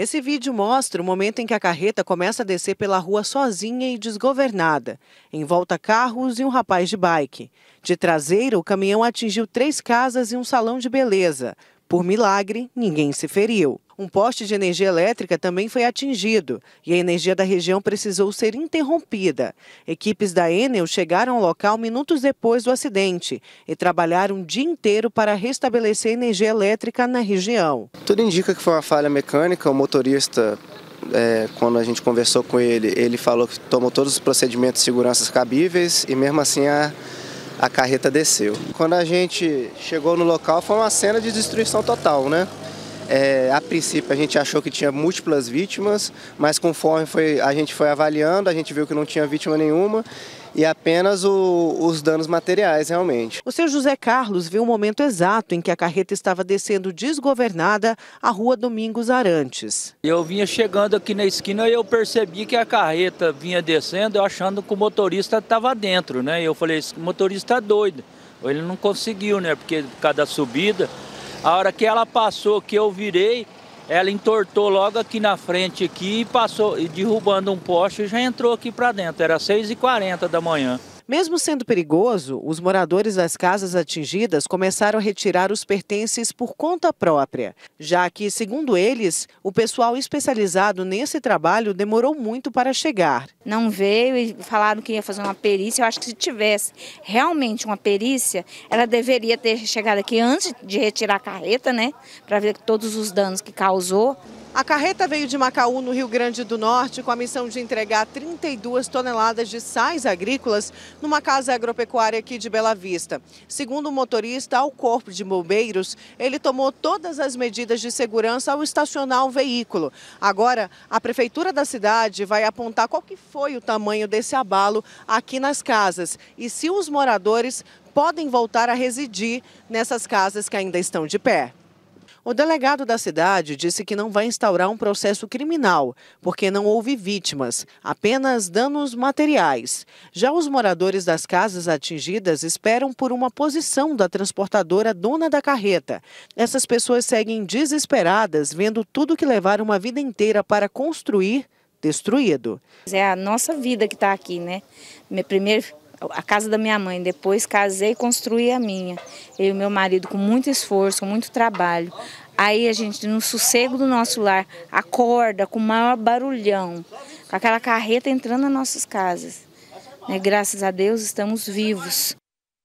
Esse vídeo mostra o momento em que a carreta começa a descer pela rua sozinha e desgovernada. Em volta, carros e um rapaz de bike. De traseira, o caminhão atingiu três casas e um salão de beleza. Por milagre, ninguém se feriu. Um poste de energia elétrica também foi atingido e a energia da região precisou ser interrompida. Equipes da Enel chegaram ao local minutos depois do acidente e trabalharam o um dia inteiro para restabelecer energia elétrica na região. Tudo indica que foi uma falha mecânica, o motorista é, quando a gente conversou com ele, ele falou que tomou todos os procedimentos de segurança cabíveis e mesmo assim a, a carreta desceu. Quando a gente chegou no local, foi uma cena de destruição total, né? É, a princípio a gente achou que tinha múltiplas vítimas, mas conforme foi, a gente foi avaliando, a gente viu que não tinha vítima nenhuma e apenas o, os danos materiais realmente. O seu José Carlos viu o momento exato em que a carreta estava descendo desgovernada a rua Domingos Arantes. Eu vinha chegando aqui na esquina e eu percebi que a carreta vinha descendo, eu achando que o motorista estava dentro, né? Eu falei, esse motorista é doido. Ele não conseguiu, né? Porque cada subida a hora que ela passou, que eu virei, ela entortou logo aqui na frente aqui e passou, derrubando um poste e já entrou aqui para dentro. Era 6h40 da manhã. Mesmo sendo perigoso, os moradores das casas atingidas começaram a retirar os pertences por conta própria, já que, segundo eles, o pessoal especializado nesse trabalho demorou muito para chegar. Não veio e falaram que ia fazer uma perícia. Eu acho que se tivesse realmente uma perícia, ela deveria ter chegado aqui antes de retirar a carreta, né? Para ver todos os danos que causou. A carreta veio de Macaú, no Rio Grande do Norte, com a missão de entregar 32 toneladas de sais agrícolas numa casa agropecuária aqui de Bela Vista. Segundo o motorista, ao corpo de bombeiros, ele tomou todas as medidas de segurança ao estacionar o veículo. Agora, a prefeitura da cidade vai apontar qual que foi o tamanho desse abalo aqui nas casas e se os moradores podem voltar a residir nessas casas que ainda estão de pé. O delegado da cidade disse que não vai instaurar um processo criminal, porque não houve vítimas, apenas danos materiais. Já os moradores das casas atingidas esperam por uma posição da transportadora dona da carreta. Essas pessoas seguem desesperadas, vendo tudo que levaram uma vida inteira para construir destruído. É a nossa vida que está aqui, né? primeiro a casa da minha mãe, depois casei e construí a minha. Eu e meu marido, com muito esforço, com muito trabalho. Aí a gente, no sossego do nosso lar, acorda com o maior barulhão, com aquela carreta entrando nas nossas casas. Né? Graças a Deus estamos vivos.